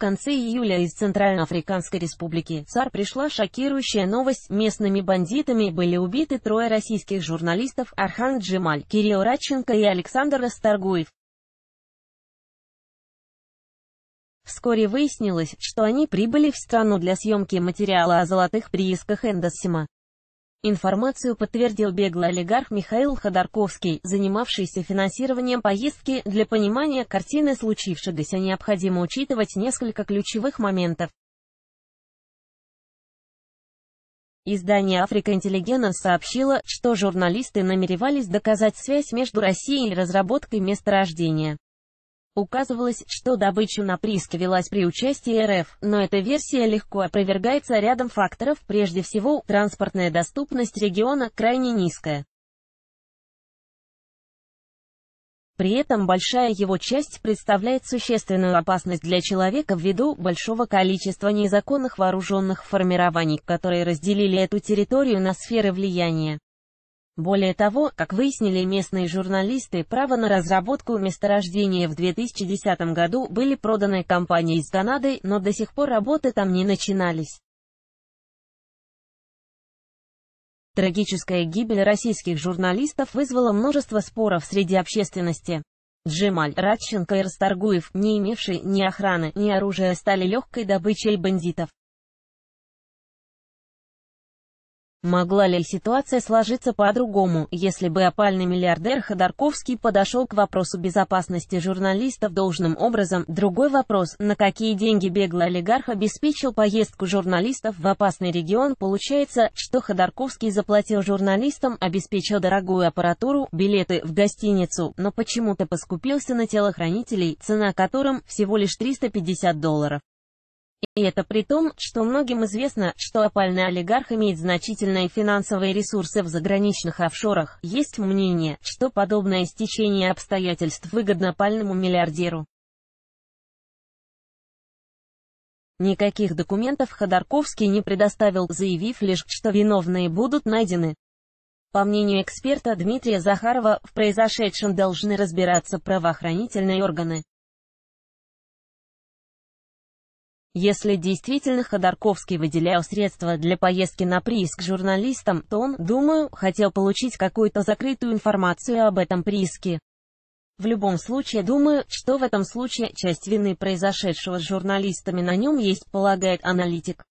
конце июля из Центральноафриканской республики САР пришла шокирующая новость. Местными бандитами были убиты трое российских журналистов Архан Джемаль, Кирилл Радченко и Александр Расторгуев. Вскоре выяснилось, что они прибыли в страну для съемки материала о золотых приисках Эндосима. Информацию подтвердил беглый олигарх Михаил Ходорковский, занимавшийся финансированием поездки. Для понимания картины случившегося необходимо учитывать несколько ключевых моментов. Издание «Африка Интеллигена» сообщило, что журналисты намеревались доказать связь между Россией и разработкой месторождения. Указывалось, что добычу на прииск велась при участии РФ, но эта версия легко опровергается рядом факторов, прежде всего, транспортная доступность региона крайне низкая. При этом большая его часть представляет существенную опасность для человека ввиду большого количества незаконных вооруженных формирований, которые разделили эту территорию на сферы влияния. Более того, как выяснили местные журналисты, право на разработку месторождения в 2010 году были проданы компании из Канады, но до сих пор работы там не начинались. Трагическая гибель российских журналистов вызвала множество споров среди общественности. Джемаль Радченко и Расторгуев, не имевшие ни охраны, ни оружия, стали легкой добычей бандитов. Могла ли ситуация сложиться по-другому, если бы опальный миллиардер Ходорковский подошел к вопросу безопасности журналистов должным образом? Другой вопрос, на какие деньги беглый олигарх обеспечил поездку журналистов в опасный регион? Получается, что Ходорковский заплатил журналистам, обеспечил дорогую аппаратуру, билеты в гостиницу, но почему-то поскупился на телохранителей, цена которым всего лишь 350 долларов. И это при том, что многим известно, что опальный олигарх имеет значительные финансовые ресурсы в заграничных офшорах. Есть мнение, что подобное стечение обстоятельств выгодно опальному миллиардеру. Никаких документов Ходорковский не предоставил, заявив лишь, что виновные будут найдены. По мнению эксперта Дмитрия Захарова, в произошедшем должны разбираться правоохранительные органы. Если действительно Ходорковский выделял средства для поездки на прииск журналистам, то он, думаю, хотел получить какую-то закрытую информацию об этом прииске. В любом случае, думаю, что в этом случае часть вины произошедшего с журналистами на нем есть, полагает аналитик.